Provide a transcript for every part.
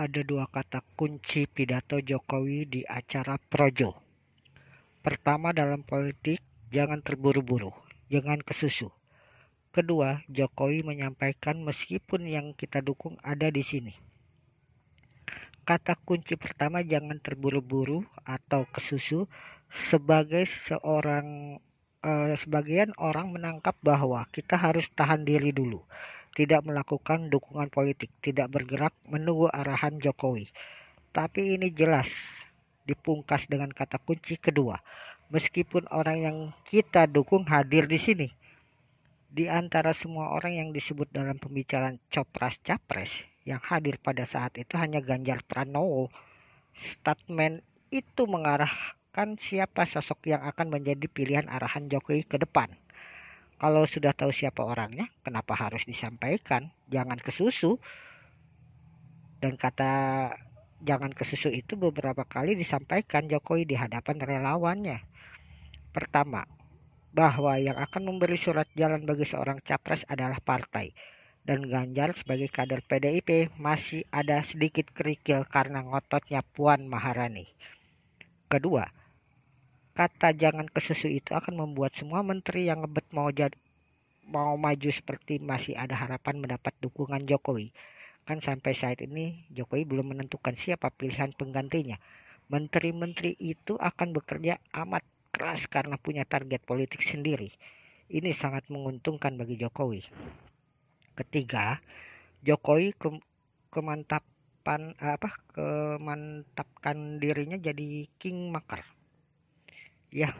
ada dua kata kunci pidato Jokowi di acara Projo. Pertama dalam politik, jangan terburu-buru, jangan kesusu. Kedua, Jokowi menyampaikan meskipun yang kita dukung ada di sini. Kata kunci pertama jangan terburu-buru atau kesusu sebagai seorang eh, sebagian orang menangkap bahwa kita harus tahan diri dulu tidak melakukan dukungan politik, tidak bergerak menunggu arahan Jokowi. Tapi ini jelas dipungkas dengan kata kunci kedua. Meskipun orang yang kita dukung hadir di sini, di antara semua orang yang disebut dalam pembicaraan copras-capres yang hadir pada saat itu hanya Ganjar Pranowo. Statement itu mengarahkan siapa sosok yang akan menjadi pilihan arahan Jokowi ke depan. Kalau sudah tahu siapa orangnya, kenapa harus disampaikan? Jangan ke susu. Dan kata jangan ke susu itu beberapa kali disampaikan Jokowi di hadapan relawannya. Pertama, bahwa yang akan memberi surat jalan bagi seorang capres adalah partai. Dan Ganjar sebagai kader PDIP masih ada sedikit kerikil karena ngototnya Puan Maharani. Kedua, kata jangan ke susu itu akan membuat semua menteri yang ngebet mau jadi mau maju seperti masih ada harapan mendapat dukungan Jokowi. Kan sampai saat ini Jokowi belum menentukan siapa pilihan penggantinya. Menteri-menteri itu akan bekerja amat keras karena punya target politik sendiri. Ini sangat menguntungkan bagi Jokowi. Ketiga, Jokowi ke kemantapan apa kemantapkan dirinya jadi kingmaker. maker ya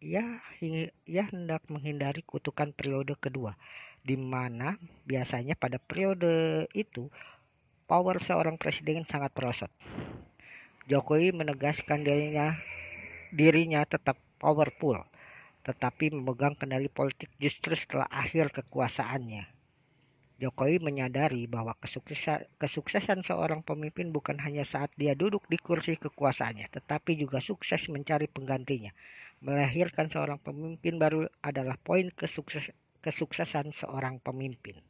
ya ya hendak menghindari kutukan periode kedua di mana biasanya pada periode itu power seorang presiden sangat merosot. Jokowi menegaskan dirinya dirinya tetap powerful tetapi memegang kendali politik justru setelah akhir kekuasaannya. Jokowi menyadari bahwa kesuksesan, seorang pemimpin bukan hanya saat dia duduk di kursi kekuasaannya, tetapi juga sukses mencari penggantinya. Melahirkan seorang pemimpin baru adalah poin kesukses, kesuksesan seorang pemimpin.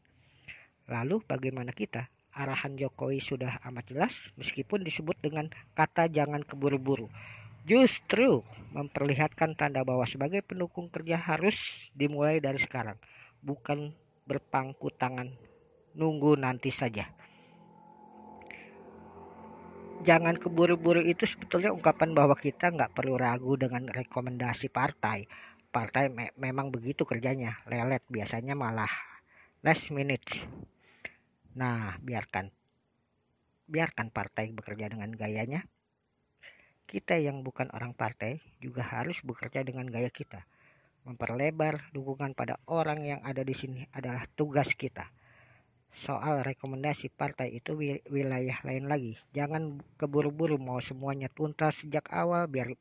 Lalu bagaimana kita? Arahan Jokowi sudah amat jelas meskipun disebut dengan kata jangan keburu-buru justru memperlihatkan tanda bahwa sebagai pendukung kerja harus dimulai dari sekarang, bukan berpangku tangan. Nunggu nanti saja. Jangan keburu-buru itu sebetulnya ungkapan bahwa kita nggak perlu ragu dengan rekomendasi partai. Partai me memang begitu kerjanya, lelet biasanya malah last minute. Nah, biarkan biarkan partai bekerja dengan gayanya. Kita yang bukan orang partai juga harus bekerja dengan gaya kita. Memperlebar dukungan pada orang yang ada di sini adalah tugas kita. Soal rekomendasi partai itu wilayah lain lagi. Jangan keburu-buru mau semuanya tuntas sejak awal biar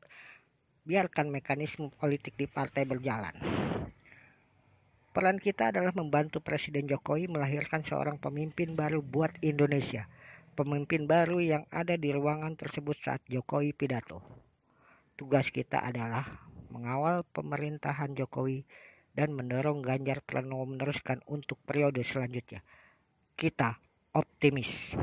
biarkan mekanisme politik di partai berjalan. Peran kita adalah membantu Presiden Jokowi melahirkan seorang pemimpin baru buat Indonesia. Pemimpin baru yang ada di ruangan tersebut saat Jokowi pidato. Tugas kita adalah mengawal pemerintahan Jokowi dan mendorong Ganjar Pranowo meneruskan untuk periode selanjutnya. Kita optimis.